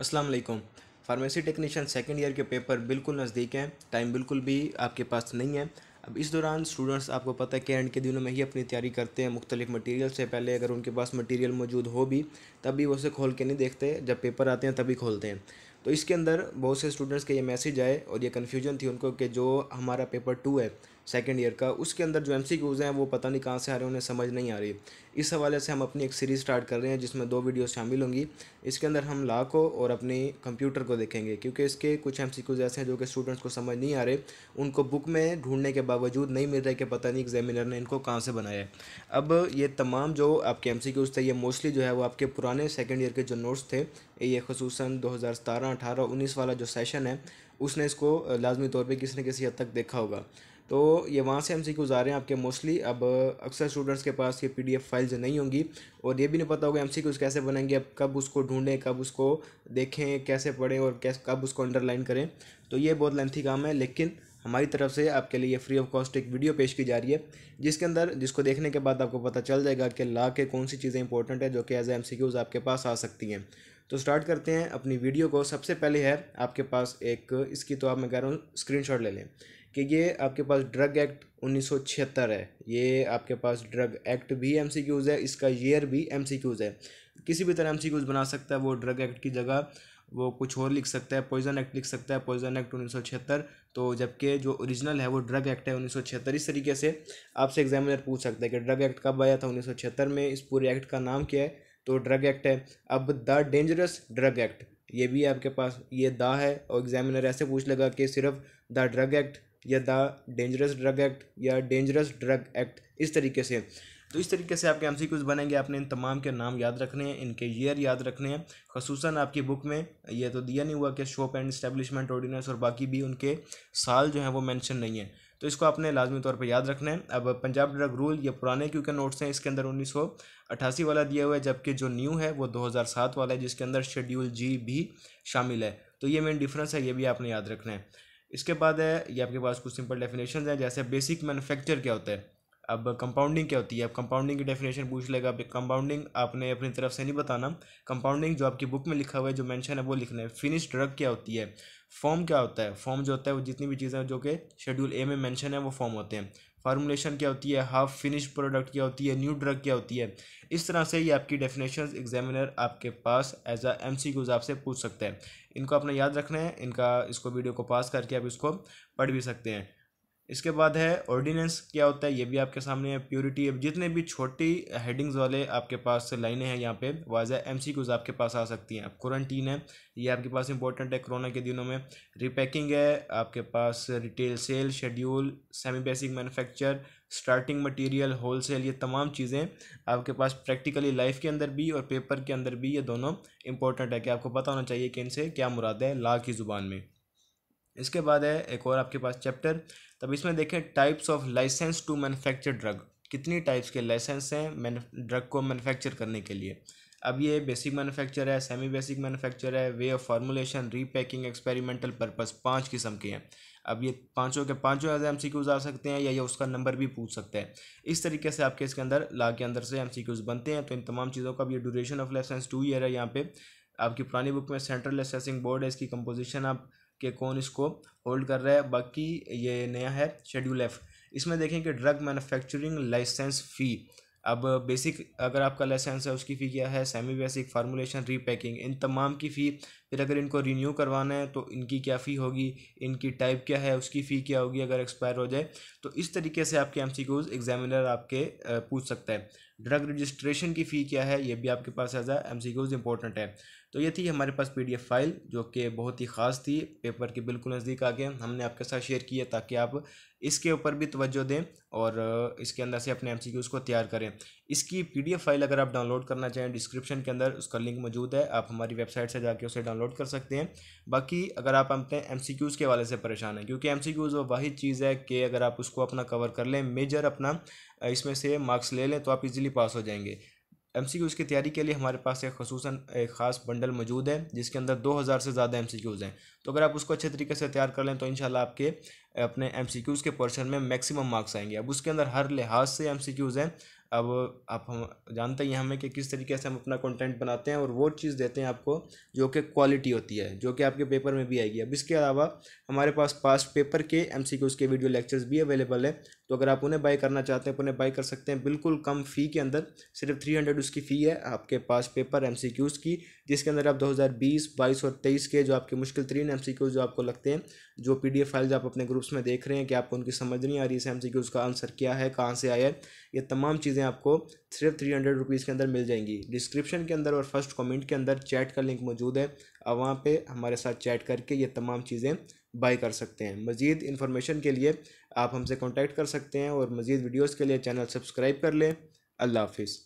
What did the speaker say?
अस्सलाम वालेकुम pharmacy technician second year के पेपर बिल्कुल नज़दीक हैं टाइम बिल्कुल भी आपके पास नहीं है अब इस दौरान स्टूडेंट्स आपको पता है कि एंड के दिनों में ही अपनी तैयारी करते हैं मुख्तलिफ मटेरियल से पहले अगर उनके पास मटेरियल मौजूद हो भी तब भी उसे खोल के नहीं देखते जब पेपर आते हैं तभी खोलते हैं तो इसके अंदर बहुत से स्टूडेंट्स के ये मैसेज आए और ये कन्फ्यूजन थी उनको कि जो हमारा पेपर टू है सेकेंड ईयर का उसके अंदर जो एम हैं वो पता नहीं कहाँ से आ रहे हैं उन्हें समझ नहीं आ रही इस हवाले से हम अपनी एक सीरीज़ स्टार्ट कर रहे हैं जिसमें दो वीडियो शामिल होंगी इसके अंदर हम ला को और अपनी कंप्यूटर को देखेंगे क्योंकि इसके कुछ एम ऐसे हैं जो कि स्टूडेंट्स को समझ नहीं आ रहे उनको बुक में ढूंढने के बावजूद नहीं मिल रहे कि पता नहीं एग्जामिनर ने इनको कहाँ से बनाया है अब ये तमाम जो आपके एम सी थे ये मोस्टली जो है वो आपके पुराने सेकेंड ईयर के जो नोट्स थे ये खसूस दो हज़ार सतारह अठारह उन्नीस वाला जो सेशन है उसने इसको लाजमी तौर पर किसी न किसी हद तक देखा होगा तो ये वहाँ से एम सी क्यूज़ आ रहे हैं आपके मोस्टली अब अक्सर स्टूडेंट्स के पास ये पी डी एफ फाइल्स नहीं होंगी और ये भी नहीं पता होगा एम सी क्यूज़ कैसे बनेंगे अब कब उसको ढूंढें कब उसको देखें कैसे पढ़ें और कैसे कब उसको अंडरलाइन करें तो ये बहुत लेंथी काम है लेकिन हमारी तरफ से आपके लिए फ्री ऑफ कॉस्ट एक वीडियो पेश की जा रही है जिसके अंदर जिसको देखने के बाद आपको पता चल जाएगा कि ला के कौन सी चीज़ें इंपॉर्टेंट है जो कि एज एम सी क्यूज़ आपके पास आ सकती हैं तो स्टार्ट करते हैं अपनी वीडियो को सबसे पहले है आपके पास एक इसकी तो आप मैं कह रहा हूँ स्क्रीनशॉट ले लें कि ये आपके पास ड्रग एक्ट उन्नीस है ये आपके पास ड्रग एक्ट भी एम है इसका ईयर भी एम है किसी भी तरह एम बना सकता है वो ड्रग एक्ट की जगह वो कुछ और लिख सकता है पॉइजन एक्ट लिख सकता है पॉइजन एक्ट उन्नीस तो जबकि जो ओरिजिनल है वो ड्रग एक्ट है उन्नीस इस तरीके से आपसे एग्जामिनर पूछ सकता है कि ड्रग एक्ट कब आया था उन्नीस में इस पूरे एक्ट का नाम क्या है तो ड्रग एक्ट है अब द डेंजरस ड्रग एक्ट ये भी आपके पास ये दा है और एग्जामिनर ऐसे पूछ लगा कि सिर्फ द ड्रग एक्ट या द डेंजरस ड्रग एक्ट या डेंजरस ड्रग एक्ट इस तरीके से तो इस तरीके से आपके एम सी बनेंगे आपने इन तमाम के नाम याद रखने हैं इनके ईयर याद रखने हैं खसूस आपकी बुक में यह तो दिया नहीं हुआ कि शॉप एंड इस्टेब्लिशमेंट ऑर्डिनेंस और बाकी भी उनके साल जो हैं वो मैंशन नहीं है तो इसको आपने लाजमी तौर पर याद रखना है अब पंजाब ड्रग रूल ये पुराने क्योंकि नोट्स हैं इसके अंदर उन्नीस सौ अट्ठासी वाला दिया हुआ है जबकि जो न्यू है वो दो हज़ार सात वाला है जिसके अंदर शेड्यूल जी भी शामिल है तो ये मेन डिफरेंस है ये भी आपने याद रखना है इसके बाद है ये आपके पास कुछ सिंपल डेफिनेशन है जैसे बेसिक मैनुफैक्चर क्या होता है अब कंपाउंडिंग क्या होती है अब कंपाउंडिंग की डेफिनेशन पूछ लेगा अब कंपाउंडिंग आपने अपनी तरफ से नहीं बताना कंपाउंडिंग जो आपकी बुक में लिखा हुआ है जो मेंशन है वो लिखना है फिनिश ड्रग क्या होती है फॉर्म क्या होता है फॉर्म जो होता है वो जितनी भी चीज़ें जो कि शेड्यूल ए में मेंशन है वो फॉर्म होते हैं फार्मूलेशन क्या होती है हाफ फिनिश प्रोडक्ट क्या होती है न्यू ड्रग क्या होती है इस तरह से ये आपकी डेफिनेशन एग्जामिनर आपके पास as a M C Qs आपसे पूछ सकते हैं इनको आपने याद रखना है इनका इसको वीडियो को पास करके आप इसको पढ़ भी सकते हैं इसके बाद है ऑर्डिनेंस क्या होता है ये भी आपके सामने है प्योरिटी अब जितने भी छोटी हेडिंग्स वाले आपके पास लाइनें हैं यहाँ पे वाजह एम सी क्यूज आपके पास आ सकती हैं अब क्वारंटीन है ये आपके पास इंपॉर्टेंट है कोरोना के दिनों में रिपैकिंग है आपके पास retail sale schedule semi basic manufacture starting material whole ये तमाम चीज़ें आपके पास प्रैक्टिकली लाइफ के अंदर भी और पेपर के अंदर भी ये दोनों इंपॉर्टेंट है कि आपको पता होना चाहिए कि इनसे क्या मुराद है ला की ज़ुबान में इसके बाद है एक और आपके पास चैप्टर तब इसमें देखें types of license to manufacture drug कितनी टाइप्स के लाइसेंस हैं ड्रग को मैन्युफैक्चर करने के लिए अब ये बेसिक मैन्युफैक्चर है सेमी बेसिक मैन्युफैक्चर है way of formulation repacking experimental purpose पांच किस्म के हैं अब ये पांचों के पांचों एज एम सी क्यूज आ सकते हैं या ये उसका नंबर भी पूछ सकते हैं इस तरीके से आपके इसके अंदर ला के अंदर से एम सी क्यूज बनते हैं तो इन तमाम चीज़ों का ये duration of license two year है यहाँ पर आपकी पुरानी बुक में सेंट्रल लाइसेंसिंग बोर्ड है इसकी कंपोजिशन आप कि कौन इसको होल्ड कर रहा है बाकी ये नया है शेड्यूल एफ इसमें देखें कि ड्रग मैन्युफैक्चरिंग लाइसेंस फ़ी अब बेसिक अगर आपका लाइसेंस है उसकी फ़ी क्या है सेमी बेसिक फार्मूलेशन रीपैकिंग इन तमाम की फ़ी फिर अगर इनको रीन्यू करवाना है तो इनकी क्या फ़ी होगी इनकी टाइप क्या है उसकी फ़ी क्या होगी अगर एक्सपायर हो जाए तो इस तरीके से आपके एम सी क्यूज़ एग्जामिनर आपके पूछ सकता है ड्रग रजिस्ट्रेशन की फ़ी क्या है ये भी आपके पास as a M C Qs important है तो ये थी हमारे पास पी डी एफ फाइल जो कि बहुत ही ख़ास थी पेपर के बिल्कुल नज़दीक आ गए हमने आपके साथ शेयर की है ताकि आप इसके ऊपर भी तवज्जो दें और इसके अंदर से अपने एम सी क्यूज़ को तैयार करें इसकी पीडीएफ फाइल अगर आप डाउनलोड करना चाहें डिस्क्रिप्शन के अंदर उसका लिंक मौजूद है आप हमारी वेबसाइट से जाके उसे डाउनलोड कर सकते हैं बाकी अगर आप अपने एम के वाले से परेशान हैं क्योंकि एम क्यूज़ वही चीज़ है कि अगर आप उसको अपना कवर कर लें मेजर अपना इसमें से मार्क्स ले लें तो आप इजीली पास हो जाएंगे एम सी क्यूज़ की तैयारी के लिए हमारे पास एक खसूस एक ख़ास बंडल मौजूद है जिसके अंदर दो हज़ार से ज़्यादा एम सी क्यूज़ हैं तो अगर आप उसको अच्छे तरीके से तैयार कर लें तो इन आपके अपने एम सी क्यूज़ के पोर्शन में मैक्सिमम मार्क्स आएंगे अब उसके अंदर हर लिहाज से एम सी क्यूज़ हैं अब आप हम जानते ही हमें कि किस तरीके से हम अपना कंटेंट बनाते हैं और वो चीज़ देते हैं आपको जो कि क्वालिटी होती है जो कि आपके पेपर में भी आएगी अब इसके अलावा हमारे पास पास्ट पेपर के एमसीक्यूज़ के वीडियो लेक्चर्स भी अवेलेबल है तो अगर आप उन्हें बाई करना चाहते हैं तो उन्हें बाई कर सकते हैं बिल्कुल कम फ़ी के अंदर सिर्फ थ्री हंड्रेड उसकी फ़ी है आपके पास पेपर एम सी क्यूज़ की जिसके अंदर आप दो हज़ार बीस बाईस और तेईस के जो आपके मुश्किल तरीन एम सी क्यूज़ जो आपको लगते हैं जो पी डी एफ फाइल्स आप अपने ग्रुप्स में देख रहे हैं कि आपको उनकी समझ नहीं आ रही है एम सी क्यूज़ का आंसर क्या है कहाँ से आया है ये तमाम चीज़ें आपको सिर्फ थ्री हंड्रेड रुपीज़ के अंदर मिल जाएंगी डिस्क्रिप्शन के अंदर और फर्स्ट कॉमेंट के अंदर चैट का लिंक मौजूद है आप वहाँ पर हमारे साथ चैट करके ये तमाम चीज़ें बाई कर सकते हैं मज़ीद इन्फॉर्मेशन के लिए आप हमसे कॉन्टैक्ट कर सकते हैं और मज़ीद वीडियोज़ के लिए चैनल सब्सक्राइब कर लें अल्लाह हाफिज़